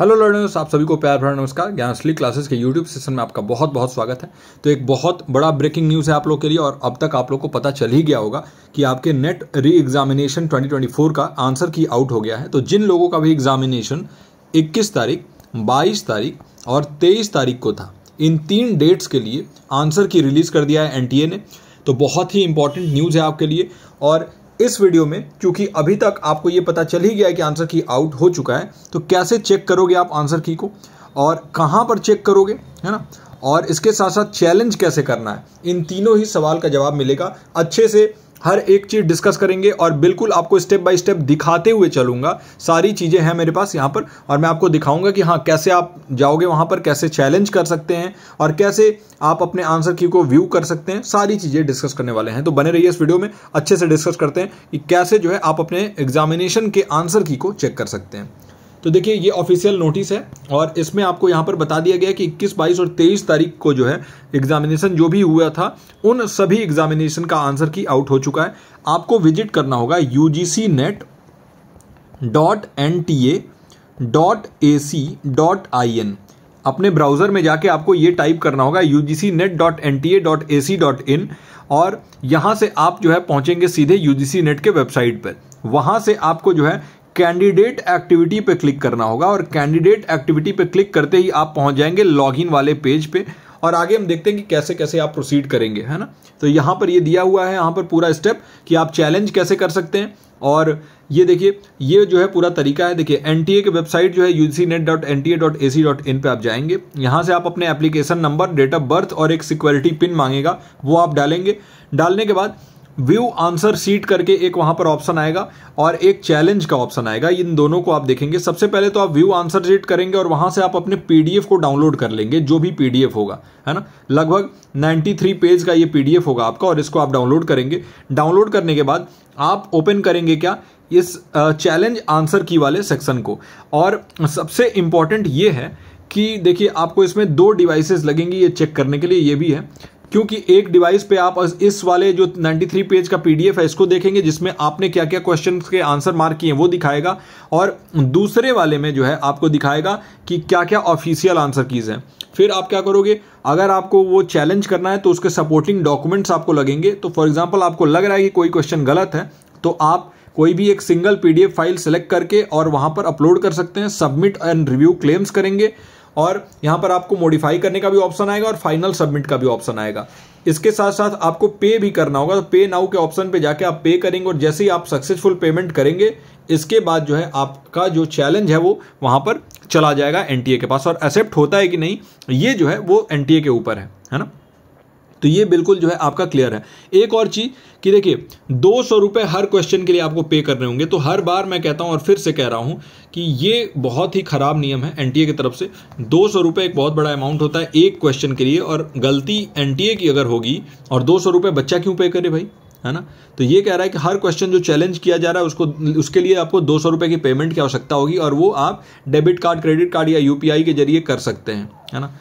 Hello learners आप सभी को प्यार भरा नमस्कार ज्ञान स्ली क्लासेस के यूट्यूब सेशन में आपका बहुत बहुत स्वागत है तो एक बहुत बड़ा ब्रेकिंग न्यूज़ है आप लोग के लिए और अब तक आप लोग को पता चल ही गया होगा कि आपके नेट री एग्जामिनेशन 2024 का आंसर की आउट हो गया है तो जिन लोगों का भी एग्जामिनेशन इक्कीस तारीख बाईस तारीख और तेईस तारीख को था इन तीन डेट्स के लिए आंसर की रिलीज़ कर दिया है एन ने तो बहुत ही इंपॉर्टेंट न्यूज़ है आपके लिए और इस वीडियो में क्योंकि अभी तक आपको ये पता चल ही गया है कि आंसर की आउट हो चुका है तो कैसे चेक करोगे आप आंसर की को और कहाँ पर चेक करोगे है ना और इसके साथ साथ चैलेंज कैसे करना है इन तीनों ही सवाल का जवाब मिलेगा अच्छे से हर एक चीज़ डिस्कस करेंगे और बिल्कुल आपको स्टेप बाय स्टेप दिखाते हुए चलूंगा सारी चीज़ें हैं मेरे पास यहाँ पर और मैं आपको दिखाऊंगा कि हाँ कैसे आप जाओगे वहाँ पर कैसे चैलेंज कर सकते हैं और कैसे आप अपने आंसर की को व्यू कर सकते हैं सारी चीज़ें डिस्कस करने वाले हैं तो बने रहिए इस वीडियो में अच्छे से डिस्कस करते हैं कि कैसे जो है आप अपने एग्जामिनेशन के आंसर की को चेक कर सकते हैं तो देखिए ये ऑफिशियल नोटिस है और इसमें आपको यहाँ पर बता दिया गया कि 21, 22 और 23 तारीख को जो है एग्जामिनेशन जो भी हुआ था उन सभी एग्जामिनेशन का आंसर की आउट हो चुका है आपको विजिट करना होगा U G C net dot N T A dot A C dot I N अपने ब्राउज़र में जाके आपको ये टाइप करना होगा U G C net dot N T A dot A C dot in और यहाँ से आप जो है पहुँचेंगे सीधे यू जी सी नेट के वेबसाइट पर वहाँ से आपको जो है कैंडिडेट एक्टिविटी पे क्लिक करना होगा और कैंडिडेट एक्टिविटी पे क्लिक करते ही आप पहुंच जाएंगे लॉगिन वाले पेज पे और आगे हम देखते हैं कि कैसे कैसे आप प्रोसीड करेंगे है ना तो यहाँ पर ये दिया हुआ है यहाँ पर पूरा स्टेप कि आप चैलेंज कैसे कर सकते हैं और ये देखिए ये जो है पूरा तरीका है देखिए एन टी ए की वेबसाइट जो है U C net dot N T A dot A C dot in पर आप जाएंगे यहाँ से आप अपने application number date of birth और एक सिक्योरिटी पिन मांगेगा वो आप डालेंगे डालने के बाद व्यू आंसर सीट करके एक वहां पर ऑप्शन आएगा और एक चैलेंज का ऑप्शन आएगा इन दोनों को आप देखेंगे सबसे पहले तो आप व्यू आंसर सीट करेंगे और वहां से आप अपने पीडीएफ को डाउनलोड कर लेंगे जो भी पीडीएफ होगा है ना लगभग 93 पेज का ये पीडीएफ होगा आपका और इसको आप डाउनलोड करेंगे डाउनलोड करने के बाद आप ओपन करेंगे क्या इस चैलेंज आंसर की वाले सेक्शन को और सबसे इंपॉर्टेंट ये है कि देखिए आपको इसमें दो डिवाइसेस लगेंगी ये चेक करने के लिए ये भी है क्योंकि एक डिवाइस पे आप इस वाले जो 93 पेज का पीडीएफ है इसको देखेंगे जिसमें आपने क्या क्या क्वेश्चन के आंसर मार्क किए वो दिखाएगा और दूसरे वाले में जो है आपको दिखाएगा कि क्या क्या ऑफिशियल आंसर कीज़ हैं फिर आप क्या करोगे अगर आपको वो चैलेंज करना है तो उसके सपोर्टिंग डॉक्यूमेंट्स आपको लगेंगे तो फॉर एग्जाम्पल आपको लग रहा है कि कोई क्वेश्चन गलत है तो आप कोई भी एक सिंगल पीडीएफ फाइल सेलेक्ट करके और वहां पर अपलोड कर सकते हैं सबमिट एंड रिव्यू क्लेम्स करेंगे और यहाँ पर आपको मॉडिफाई करने का भी ऑप्शन आएगा और फाइनल सबमिट का भी ऑप्शन आएगा इसके साथ साथ आपको पे भी करना होगा तो पे नाउ के ऑप्शन पे जाके आप पे करेंगे और जैसे ही आप सक्सेसफुल पेमेंट करेंगे इसके बाद जो है आपका जो चैलेंज है वो वहाँ पर चला जाएगा एन के पास और एक्सेप्ट होता है कि नहीं ये जो है वो एन के ऊपर है है ना तो ये बिल्कुल जो है आपका क्लियर है एक और चीज़ कि देखिए दो सौ रुपये हर क्वेश्चन के लिए आपको पे करने होंगे तो हर बार मैं कहता हूँ और फिर से कह रहा हूँ कि ये बहुत ही ख़राब नियम है एन की तरफ से दो सौ रुपये एक बहुत बड़ा अमाउंट होता है एक क्वेश्चन के लिए और गलती एन की अगर होगी और दो सौ रुपये बच्चा क्यों पे करे भाई है ना तो ये कह रहा है कि हर क्वेश्चन जो चैलेंज किया जा रहा है उसको उसके लिए आपको दो सौ रुपये की पेमेंट की आवश्यकता होगी और वो आप डेबिट कार्ड क्रेडिट कार्ड या यूपीआई के जरिए कर सकते हैं है ना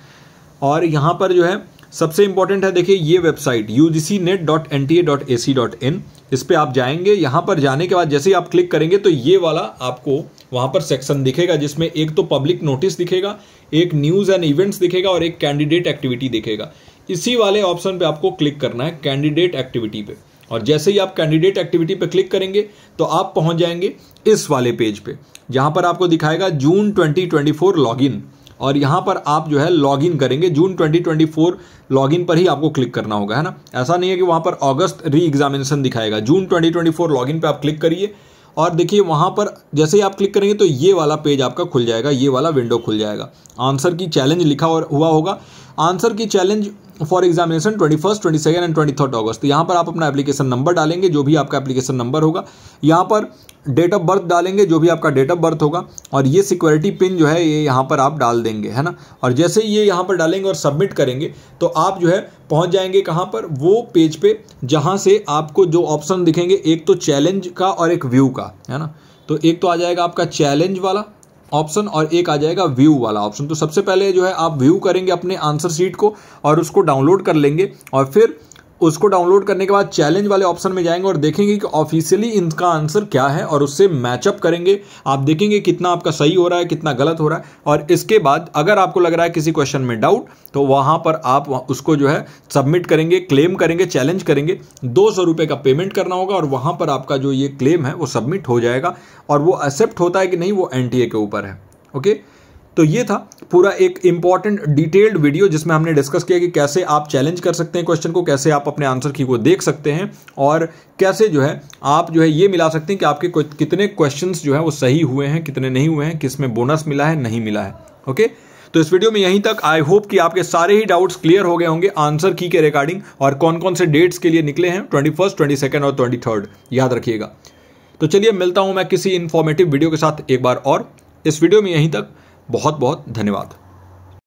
और यहाँ पर जो है सबसे इंपॉर्टेंट है देखिए ये website U G C net dot N T A dot A C dot in इस पर आप जाएंगे यहाँ पर जाने के बाद जैसे ही आप क्लिक करेंगे तो ये वाला आपको वहाँ पर सेक्शन दिखेगा जिसमें एक तो पब्लिक नोटिस दिखेगा एक न्यूज़ एंड इवेंट्स दिखेगा और एक कैंडिडेट एक्टिविटी दिखेगा इसी वाले ऑप्शन पे आपको क्लिक करना है कैंडिडेट एक्टिविटी पे और जैसे ही आप कैंडिडेट एक्टिविटी पे क्लिक करेंगे तो आप पहुंच जाएंगे इस वाले पेज पे जहां पर आपको दिखाएगा जून 2024 इन और यहाँ पर आप जो है लॉगिन करेंगे जून 2024 लॉगिन पर ही आपको क्लिक करना होगा है ना ऐसा नहीं है कि वहाँ पर अगस्त री एग्जामिनेशन दिखाएगा जून 2024 लॉगिन पर आप क्लिक करिए और देखिए वहाँ पर जैसे ही आप क्लिक करेंगे तो ये वाला पेज आपका खुल जाएगा ये वाला विंडो खुल जाएगा आंसर की चैलेंज लिखा हुआ होगा answer key challenge for examination twenty first twenty second and twenty third August यहाँ पर आप अपना एप्लीकेशन नंबर डालेंगे जो भी आपका एप्लीकेशन नंबर होगा यहाँ पर डेट ऑफ बर्थ डालेंगे जो भी आपका डेट ऑफ बर्थ होगा और ये सिक्योरिटी पिन जो है ये यहाँ पर आप डाल देंगे है ना और जैसे ये यहाँ पर डालेंगे और सबमिट करेंगे तो आप जो है पहुँच जाएंगे कहाँ पर वो पेज पे जहाँ से आपको जो ऑप्शन दिखेंगे एक तो चैलेंज का और एक व्यू का है ना तो एक तो आ जाएगा आपका चैलेंज वाला ऑप्शन और एक आ जाएगा व्यू वाला ऑप्शन तो सबसे पहले जो है आप व्यू करेंगे अपने आंसर शीट को और उसको डाउनलोड कर लेंगे और फिर उसको डाउनलोड करने के बाद चैलेंज वाले ऑप्शन में जाएंगे और देखेंगे कि ऑफिशियली इनका आंसर क्या है और उससे मैचअप करेंगे आप देखेंगे कितना आपका सही हो रहा है कितना गलत हो रहा है और इसके बाद अगर आपको लग रहा है किसी क्वेश्चन में डाउट तो वहाँ पर आप उसको जो है सबमिट करेंगे क्लेम करेंगे चैलेंज करेंगे दो सौ रुपये का पेमेंट करना होगा और वहाँ पर आपका जो ये क्लेम है वो सबमिट हो जाएगा और वो एक्सेप्ट होता है कि नहीं वो एन के ऊपर है ओके okay? तो ये था पूरा एक इंपॉर्टेंट डिटेल्ड वीडियो जिसमें हमने डिस्कस किया कि कैसे आप चैलेंज कर सकते हैं क्वेश्चन को कैसे आप अपने आंसर की को देख सकते हैं और कैसे जो है आप जो है ये मिला सकते हैं कि आपके कितने क्वेश्चन जो है वो सही हुए हैं कितने नहीं हुए हैं किस में बोनस मिला है नहीं मिला है ओके तो इस वीडियो में यहीं तक आई होप कि आपके सारे ही डाउट्स क्लियर हो गए होंगे आंसर की के रिगार्डिंग और कौन कौन से डेट्स के लिए निकले हैं ट्वेंटी फर्स्ट ट्वेंटी सेकेंड और ट्वेंटी थर्ड याद रखिएगा तो चलिए मिलता हूं मैं किसी इन्फॉर्मेटिव वीडियो के साथ एक बार और इस वीडियो में यहीं तक बहुत बहुत धन्यवाद